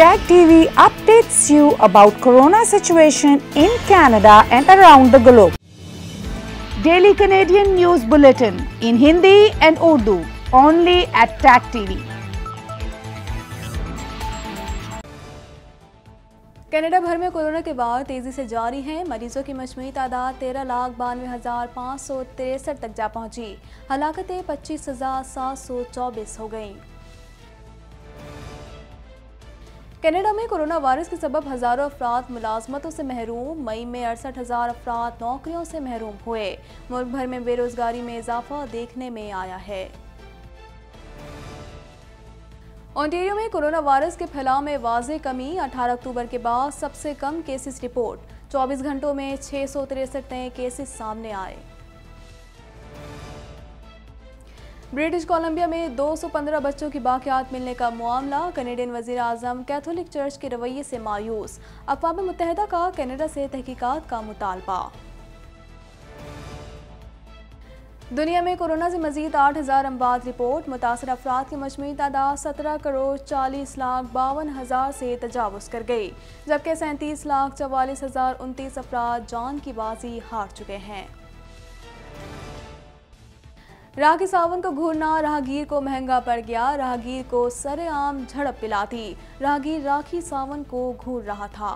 Tag TV updates you about corona situation in Canada and around the globe. Daily Canadian News Bulletin in Hindi and Urdu only at Tag TV. Canada भर में corona के बाद तेज़ी से जारी हैं मरीजों की मजमू तादाद तेरह लाख बानवे हज़ार पाँच सौ तिरसठ तक जा पहुंची हलाकतें पच्चीस हज़ार सात सौ चौबीस हो गईं कनाडा में कोरोना वायरस के सबब हज़ारों अफराद मुलाजमतों से महरूम मई में अड़सठ हज़ार अफराद नौकरियों से महरूम हुए मुल्क भर में बेरोज़गारी में इजाफा देखने में आया है ओंटेरियो में कोरोना वायरस के फैलाव में वाज कमी 18 अक्टूबर के बाद सबसे कम केसेस रिपोर्ट 24 घंटों में तिरसठ नए केसेस सामने आए ब्रिटिश कोलंबिया में 215 बच्चों की बाकियात मिलने का मामला कनेडियन वजीर अजम कैथोलिक चर्च के रवैये से मायूस अकवा मुतहदा का कैनेडा से तहकीकात का मुतालबा दुनिया में कोरोना से मजीद आठ हज़ार अमवाद रिपोर्ट मुतासर अफराद की मजमू तादाद सत्रह करोड़ चालीस लाख बावन हज़ार से तजावज़ कर गई जबकि सैंतीस लाख चवालीस हज़ार उनतीस अफराद जान की बाजी हार चुके हैं राखी सावन को घूरना राहगीर को महंगा पड़ गया राहगीर को सरेआम झड़प पिला दी राहगीर राखी सावन को घूर रहा था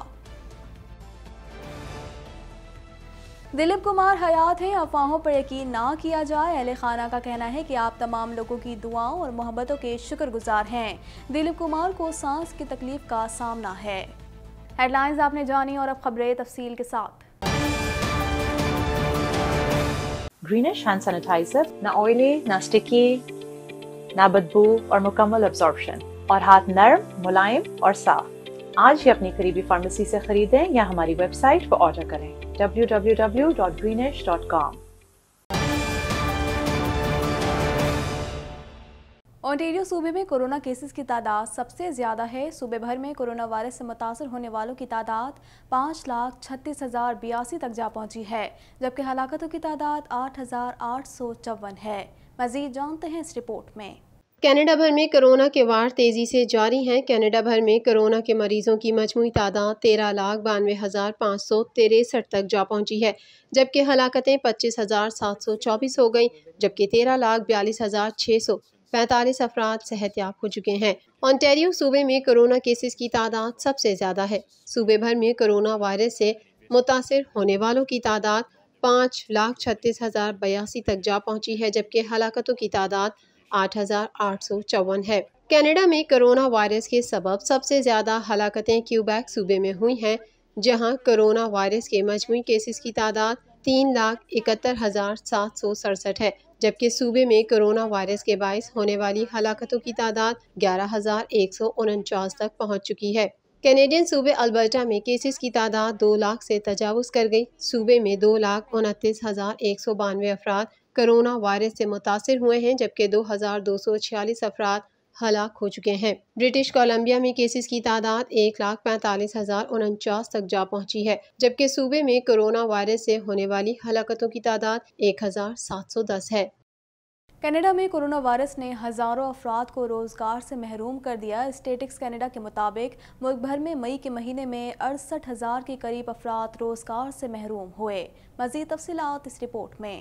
दिलीप कुमार हयात हैं अफवाहों पर यकीन ना किया जाए अहल खाना का कहना है कि आप तमाम लोगों की दुआओं और मोहब्बतों के शुक्रगुजार हैं दिलीप कुमार को सांस की तकलीफ का सामना है हेडलाइंस आपने जानी और अब खबरें तफसील के साथ greenish hand sanitizer, ना oily, ना sticky, ना बदबू और मुकम्मल absorption और हाथ नरम मुलायम और साफ आज ही अपनी करीबी फार्मेसी से खरीदें या हमारी वेबसाइट पर ऑर्डर करें www.greenish.com ऑन्टेरियो सूबे में कोरोना केसेस की तादाद सबसे ज़्यादा है सूबे भर में कोरोना वायरस से मुतासर होने वालों की तादाद पाँच लाख छत्तीस हज़ार बयासी तक जा पहुंची है जबकि हलाकतों की तादाद आठ हज़ार आठ सौ चौवन है मजीद जानते हैं इस रिपोर्ट में कनाडा भर में कोरोना के वार तेज़ी से जारी हैं कनाडा भर में कोरोना के मरीज़ों की मजमू तादाद तेरह लाख बानवे हज़ार पाँच सौ तिरसठ तक जा पहुंची है जबकि हलाकतें पच्चीस हज़ार सात सौ चौबीस हो गई जबकि तेरह लाख बयालीस हज़ार छः सौ पैंतालीस अफराद याब हो चुके हैं ऑनटेरियो सूबे में कोरोना केसेस की तादाद सबसे ज़्यादा है सूबे भर में कोरोना वायरस से मुतासर होने वालों की तादाद पाँच लाख छत्तीस हज़ार बयासी तक जा पहुंची है जबकि हलाकतों की तादाद आठ हज़ार आठ सौ चौवन है कनाडा में कोरोना वायरस के सबब सबसे ज़्यादा हलाकतें क्यूबैक सूबे में हुई हैं जहां कोरोना वायरस के मजमू केसेस की तादाद तीन लाख इकहत्तर हज़ार सात सौ सड़सठ है जबकि सूबे में कोरोना वायरस के बायस होने वाली हलाकतों की तादाद ग्यारह हज़ार एक सौ उनचास तक पहुँच चुकी है कैनेडियन सूबे अल्बर्टा में केसेस की तादाद दो लाख से तजावज़ कर गई सूबे में दो लाख उनतीस हज़ार एक सौ बानवे अफराद कोरोना वायरस से मुतासर हुए हैं जबकि दो हज़ार दो सौ छियालीस अफराद हलाक हो चुके हैं ब्रिटिश कोलंबिया में केसेस की तादाद एक लाख पैंतालीस हजार उनचास तक जा पहुंची है जबकि सूबे में कोरोना वायरस से होने वाली हलाकतों की तादाद एक हजार सात सौ दस है कनाडा में कोरोना वायरस ने हज़ारों अफराद को रोज़गार से महरूम कर दिया स्टेटिक्स कनाडा के मुताबिक मुल्क भर में मई के महीने में अड़सठ हज़ार के करीब अफराद रोज़गार से महरूम हुए मजीद तफसीत इस रिपोर्ट में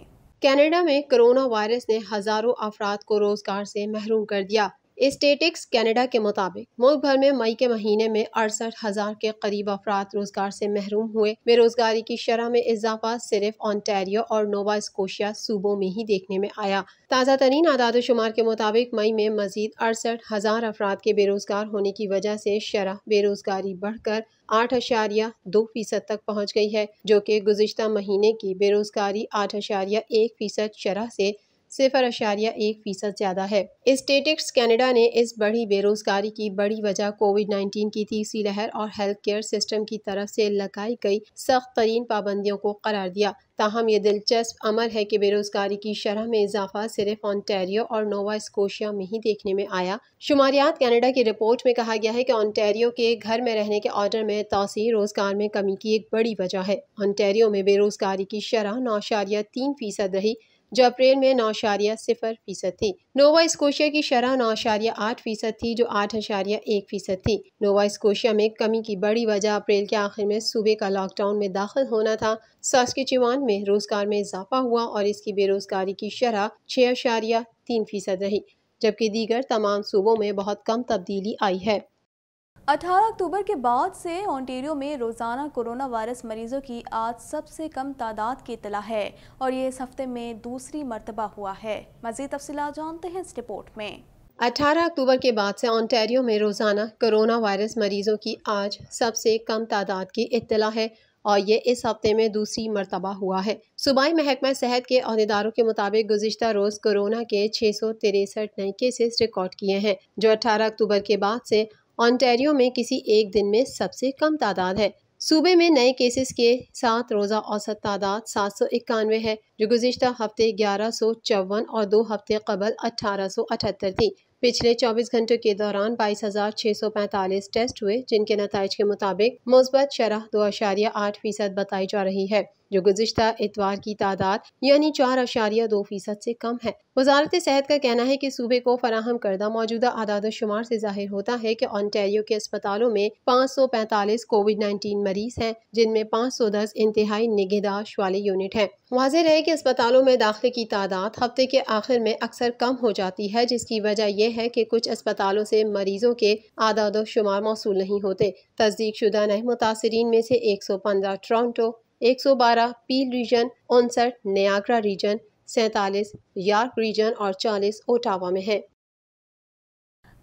कनाडा में कोरोना वायरस ने हज़ारों अफराद को रोज़गार से महरूम कर दिया स्टेटिक्स कनाडा के मुताबिक मुल्क भर में मई के महीने में अड़सठ हजार के करीब अफराद रोजगार से महरूम हुए बेरोजगारी की शरह में इजाफा सिर्फ ऑनटेरियो और नोवा स्कोशिया सूबों में ही देखने में आया ताज़ा तरीन आदाद शुमार के मुताबिक मई में मजीद अड़सठ हजार अफराद के बेरोजगार होने की वजह से शरह बेरोजगारी बढ़कर आठ अशारिया दो फीसद तक पहुँच गई है जो कि गुजशत महीने की बेरोजगारी आठ अशारिया एक फीसद शरह से सिफर अशारिया एक फीसद ज़्यादा है स्टेटिक्स कैनेडा ने इस बढ़ी बेरोजगारी की बड़ी वजह कोविड नाइन्टीन की तीसरी लहर और हेल्थ केयर सिस्टम की तरफ से लगाई गई सख्त तरीन पाबंदियों को करार दिया ताहम ये दिलचस्प अमर है कि बेरोजगारी की शरह में इजाफा सिर्फ ऑनटेरियो और नोवा स्कोशिया में ही देखने में आया शुमारियात कनाडा की रिपोर्ट में कहा गया है कि ऑनटेरियो के घर में रहने के ऑर्डर में तोसी रोजगार में कमी की एक बड़ी वजह है ऑन्टेरियो में बेरोजगारी की शरह नौशारिया तीन फीसद रही जो अप्रैल में नौ अशारिया सिफर फीसद थी नोवा स्कोशिया की शरह नौ अशारिया आठ फीसद थी जो आठ अशारिया एक फीसद थी नोवा स्कोशिया में कमी की बड़ी वजह अप्रैल के आखिर में सूबे का लॉकडाउन में दाखिल होना था सास्किचिवान में रोजगार में इजाफा हुआ और इसकी बेरोजगारी की शरह छः अशारिया तीन फीसद रही जबकि दीगर तमाम सूबों में बहुत कम तब्दीली आई है 18 अक्टूबर के बाद से ओंटेरियो में रोज़ाना कोरोना वायरस मरीजों की आज सबसे कम तादाद की इतला है और ये इस हफ्ते में दूसरी मरतबा हुआ है मजीद तफसी जानते हैं इस रिपोर्ट में 18 अक्टूबर के बाद से ओंटेरियो में रोज़ाना कोरोना वायरस मरीजों की आज सबसे कम तादाद की इतला है और ये इस हफ्ते में दूसरी मरतबा हुआ है सूबाई महकमा सेहत के अहदेदारों के मुताबिक गुजशत रोज़ कोरोना के छः सौ तिरसठ नए केसेस रिकॉर्ड किए हैं जो अठारह अक्टूबर के बाद से ऑनटेरियो में किसी एक दिन में सबसे कम तादाद है सूबे में नए केसेस के साथ रोज़ा औसत तादाद सात सौ इक्यानवे है जो गुजशत हफ्ते ग्यारह सौ चौवन और दो हफ्ते कबल अठारह सौ अठहत्तर थी पिछले 24 घंटों के दौरान बाईस हज़ार छह सौ पैंतालीस टेस्ट हुए जिनके नतज के मुताबिक मुस्बत शरह दो अशारिया आठ फीसद बताई जा रही है जो गुजशत इतवार की तादाद यानी चार अशारिया दो फीसद से कम है वजारत सेहत का कहना है कि सूबे को फराहम करदा मौजूदा आदाद शुमार से जाहिर होता है कि ऑनटेरियो के अस्पतालों में पाँच सौ पैंतालीस कोविड नाइन्टीन मरीज हैं जिनमें पाँच सौ दस इंतहाई निगहदाश वाले यूनिट हैं वाज है कि अस्पतालों में दाखिले की तादाद हफ्ते के आखिर में अक्सर कम हो जाती है जिसकी वजह यह है कि कुछ अस्पतालों से मरीजों के आदाद शुमार मौसू नहीं होते तस्दीक शुदा नए मुतासरी में से एक सौ पंद्रह टोरटो 112 पील रीजन उनसठ नयागरा रीजन सैतालीस यार्क रीजन और 40 ओटावा में है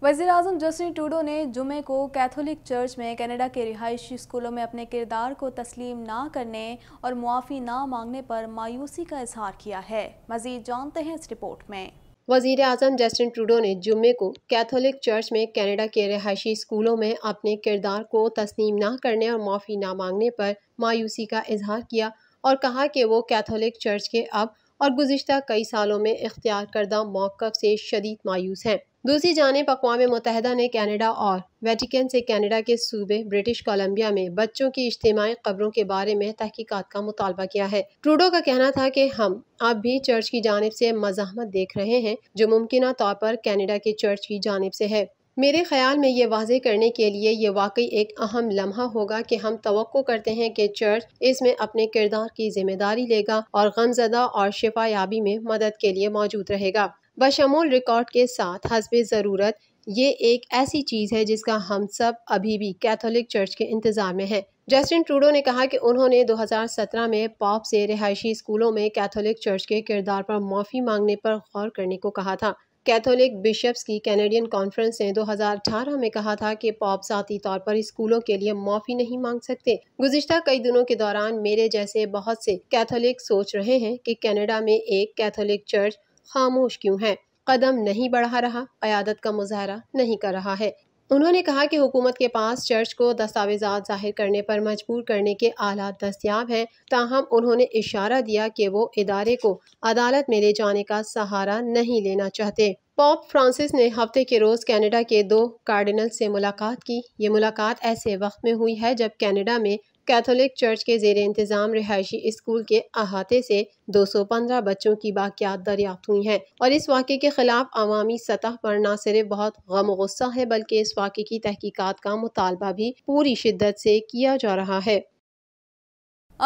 वजीर अजम जस्टिन टूडो ने जुमे को कैथोलिक चर्च में कनाडा के रिहायशी स्कूलों में अपने किरदार को तस्लीम ना करने और मुआफ़ी ना मांगने पर मायूसी का इजहार किया है मज़ीद जानते हैं इस रिपोर्ट में वजीर अजम जस्टिन ट्रूडो ने जुम्मे को कैथोलिक चर्च में कनाडा के रहायशी स्कूलों में अपने किरदार को तस्नीम ना करने और माफ़ी ना मांगने पर मायूसी का इजहार किया और कहा कि वो कैथोलिक चर्च के अब और गुजशत कई सालों में इख्तियार करदा मौक़ से शदीद मायूस हैं दूसरी जानब अकवा मुतहदा ने कैनेडा और वेटिकन से कैनेडा के सूबे ब्रिटिश कोलम्बिया में बच्चों की इज्तमी खबरों के बारे में तहकीकत का मुतालबा किया है ट्रूडो का कहना था कि हम अब भी चर्च की जानब से मजामत देख रहे हैं जो मुमकिन तौर पर कैनेडा के चर्च की जानब से है मेरे ख्याल में ये वाजे करने के लिए ये वाकई एक अहम लम्हा होगा कि हम तो करते हैं कि चर्च इसमें अपने किरदार की जिम्मेदारी लेगा और गमजदा और शिफा याबी में मदद के लिए मौजूद रहेगा बशमूल रिकॉर्ड के साथ हसब ज़रूरत ये एक ऐसी चीज़ है जिसका हम सब अभी भी कैथोलिक चर्च के इंतज़ार में हैं जस्टिन ट्रूडो ने कहा कि उन्होंने 2017 में पॉप से रिहायशी स्कूलों में कैथोलिक चर्च के किरदार पर माफ़ी मांगने पर गौर करने को कहा था कैथोलिक बिशप्स की कैनेडियन कॉन्फ्रेंस ने 2018 में कहा था कि पॉप जाती तौर पर स्कूलों के लिए माफी नहीं मांग सकते गुजशत कई दिनों के दौरान मेरे जैसे बहुत से कैथोलिक सोच रहे हैं कि कनाडा में एक कैथोलिक चर्च खामोश क्यों है कदम नहीं बढ़ा रहा क्यादत का मुजाहरा नहीं कर रहा है उन्होंने कहा कि हुकूमत के पास चर्च को दस्तावेजा जाहिर करने पर मजबूर करने के आलात दस्तियाब हैं ताहम उन्होंने इशारा दिया कि वो इदारे को अदालत में ले जाने का सहारा नहीं लेना चाहते पॉप फ्रांसिस ने हफ्ते के रोज़ कनाडा के दो कार्डिनल से मुलाकात की ये मुलाकात ऐसे वक्त में हुई है जब कनाडा में कैथोलिक चर्च के जेर इंतज़ाम रिहायशी स्कूल के अहाते से 215 बच्चों की बाकियात दरियाफ्त हुई हैं और इस वाक़े के खिलाफ अवामी सतह पर न सिर्फ बहुत गम गुस्सा है बल्कि इस वाक़े की तहकीकात का मुतालबा भी पूरी शिद्दत से किया जा रहा है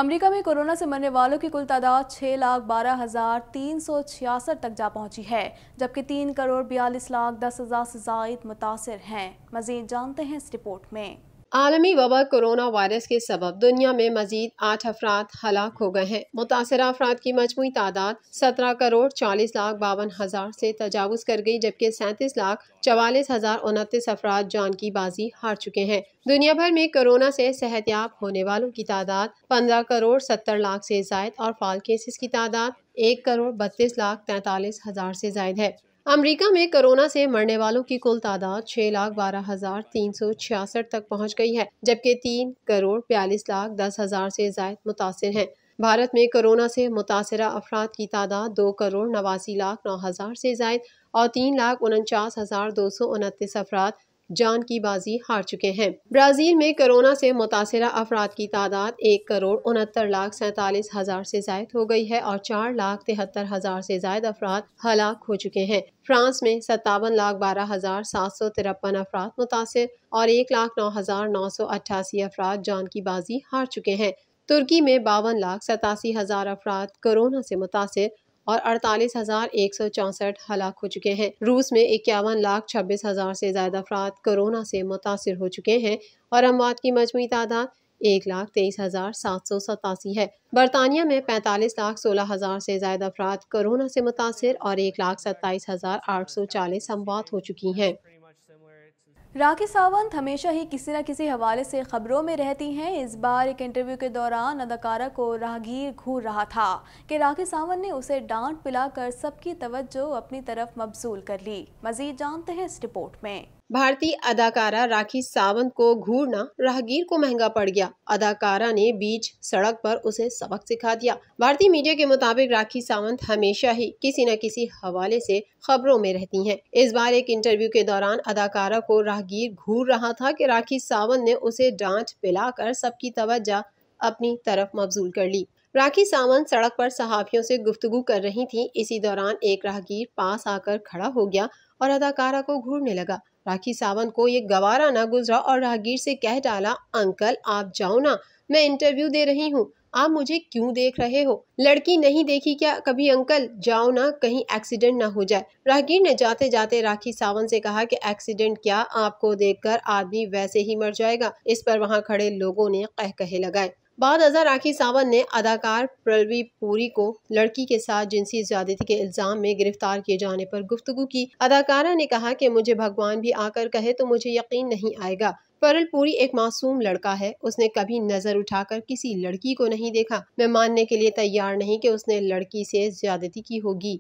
अमेरिका में कोरोना से मरने वालों की कुल तादाद छः लाख बारह हज़ार तीन सौ छियासठ तक जा पहुंची है जबकि तीन करोड़ बयालीस लाख दस हज़ार से जायद मुतासर हैं मज़ीद जानते हैं इस रिपोर्ट में आलमी वबा कोरोना वायरस के सबब दुनिया में मजीद आठ अफराद हलाक हो गए हैं मुतासर अफराद की मजमू तादाद सत्रह करोड़ चालीस लाख बावन हज़ार से तजावज़ कर गई जबकि सैंतीस लाख चवालीस हज़ार उनतीस अफराद जान की बाजी हार चुके हैं दुनिया भर में कोरोना से सेहतियाब होने वालों की तादाद पंद्रह करोड़ सत्तर लाख से जायद और फाल केसेस की तादाद एक करोड़ बत्तीस लाख तैंतालीस हज़ार से जायद है अमेरिका में कोरोना से मरने वालों की कुल तादाद छह लाख बारह हजार तीन सौ छियासठ तक पहुंच गई है जबकि तीन करोड़ बयालीस लाख दस हजार से जायद मुतासर हैं भारत में कोरोना से मुतासर अफराद की तादाद दो करोड़ नवासी लाख नौ हजार से जायद और तीन लाख उनचास हजार दो सौ उनतीस अफराद जान की बाजी हार चुके हैं ब्राज़ील में कोरोना से मुतासर अफराद की तादाद एक करोड़ उनहत्तर लाख सैतालीस हज़ार से जायद हो गई है और चार लाख तिहत्तर हज़ार से जायद अफराद हलाक हो चुके हैं फ्रांस में सत्तावन लाख बारह हज़ार सात सौ तिरपन अफराद मुतासर और एक लाख नौ हज़ार नौ सौ अट्ठासी अफराद जान की बाजी हार चुके हैं तुर्की में बावन लाख सतासी हज़ार अफराद कोरोना से मुतासर और अड़तालीस हजार एक सौ चौसठ हलाक हो चुके हैं रूस में इक्यावन लाख छब्बीस हजार से ज्यादा अफराद कोरोना से मुतासर हो चुके हैं और अमवात की मजमू तादाद एक लाख तेईस हजार सात सौ सतासी है बरतानिया में पैंतालीस लाख सोलह हजार से ज्यादा अफराद कोरोना से मुतासर और एक लाख सत्ताईस हजार आठ सौ चालीस अमवात हो चुकी हैं राखी सावंत हमेशा ही किसी न किसी हवाले से खबरों में रहती हैं इस बार एक इंटरव्यू के दौरान अदाकारा को राहगीर घूर रहा था कि राखी सावंत ने उसे डांट पिलाकर सबकी तवज्जो अपनी तरफ मबजूल कर ली मजीद जानते हैं इस रिपोर्ट में भारतीय अदाकारा राखी सावंत को घूरना राहगीर को महंगा पड़ गया अदाकारा ने बीच सड़क पर उसे सबक सिखा दिया भारतीय मीडिया के मुताबिक राखी सावंत हमेशा ही किसी न किसी हवाले से खबरों में रहती हैं। इस बार एक इंटरव्यू के दौरान अदाकारा को राहगीर घूर रहा था कि राखी सावंत ने उसे डांट कर सबकी तवज्जा अपनी तरफ मबजूल कर ली राखी सावंत सड़क पर सहाफियों से गुफ्तगु कर रही थी इसी दौरान एक राहगीर पास आकर खड़ा हो गया और अदाकारा को घूरने लगा राखी सावंत को ये गवारा ना गुजरा और राहगीर से कह डाला अंकल आप जाओ ना मैं इंटरव्यू दे रही हूँ आप मुझे क्यों देख रहे हो लड़की नहीं देखी क्या कभी अंकल जाओ ना कहीं एक्सीडेंट ना हो जाए राहगीर ने जाते जाते राखी सावंत से कहा कि एक्सीडेंट क्या आपको देखकर आदमी वैसे ही मर जाएगा इस पर वहाँ खड़े लोगों ने कह कहे लगाए बाद अजा राखी सावंत ने अदाकार प्रलवी पुरी को लड़की के साथ जिनसी ज्यादती के इल्ज़ाम में गिरफ्तार किए जाने पर गुफ्तु की अदाकारा ने कहा कि मुझे भगवान भी आकर कहे तो मुझे यकीन नहीं आएगा परल पुरी एक मासूम लड़का है उसने कभी नजर उठाकर किसी लड़की को नहीं देखा मैं मानने के लिए तैयार नहीं कि उसने लड़की से ज्यादती की होगी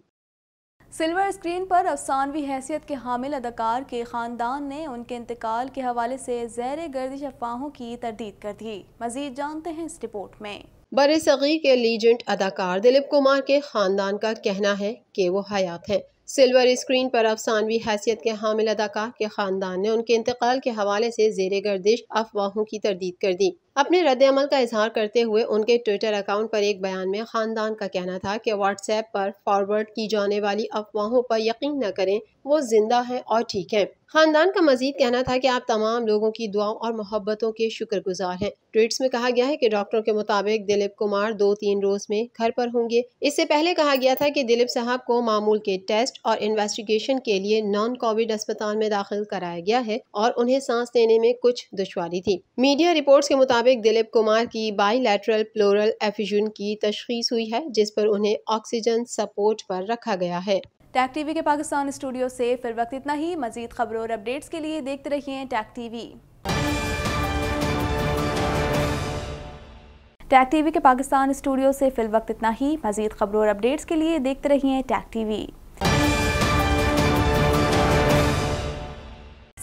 सिल्वर स्क्रीन पर अफसानवी हैसियत के हामिल अदाकार के ख़ानदान ने उनके इंतकाल के हवाले से जैर गर्दिश अफवाहों की तरदीद कर दी मजीद जानते हैं इस रिपोर्ट में बर सग़ीर के लीजेंट अदाकार दिलीप कुमार के ख़ानदान का कहना है कि वो हयात हैं सिल्वर स्क्रीन पर अफसानवी हैसियत के हामिल अदाकार के ख़ानदान ने उनके इंतकाल के हवाले से जेर गर्दिश अफवाहों की तरदीद कर दी अपने रद्दमल का इजहार करते हुए उनके ट्विटर अकाउंट पर एक बयान में ख़ानदान का कहना था कि व्हाट्सएप पर फॉरवर्ड की जाने वाली अफवाहों पर यकीन न करें वो जिंदा हैं और ठीक हैं खानदान का मजीद कहना था कि आप तमाम लोगों की दुआओं और मोहब्बतों के शुक्रगुजार हैं ट्वीट्स में कहा गया है कि डॉक्टरों के मुताबिक दिलीप कुमार दो तीन रोज में घर पर होंगे इससे पहले कहा गया था कि दिलीप साहब को मामूल के टेस्ट और इन्वेस्टिगेशन के लिए नॉन कोविड अस्पताल में दाखिल कराया गया है और उन्हें सांस लेने में कुछ दुशारी थी मीडिया रिपोर्ट के मुताबिक मुताबिक दिलीप कुमार की बाईलैटरल प्लोरल एफिजन की तशखीस हुई है जिस पर उन्हें ऑक्सीजन सपोर्ट पर रखा गया है टैक टीवी के पाकिस्तान स्टूडियो से फिर वक्त इतना ही मजीद खबरों और अपडेट्स के लिए देखते रहिए टैक टीवी टैक टीवी के पाकिस्तान स्टूडियो से फिल वक्त इतना ही मजीद खबरों और अपडेट्स के लिए देखते रहिए टैक टीवी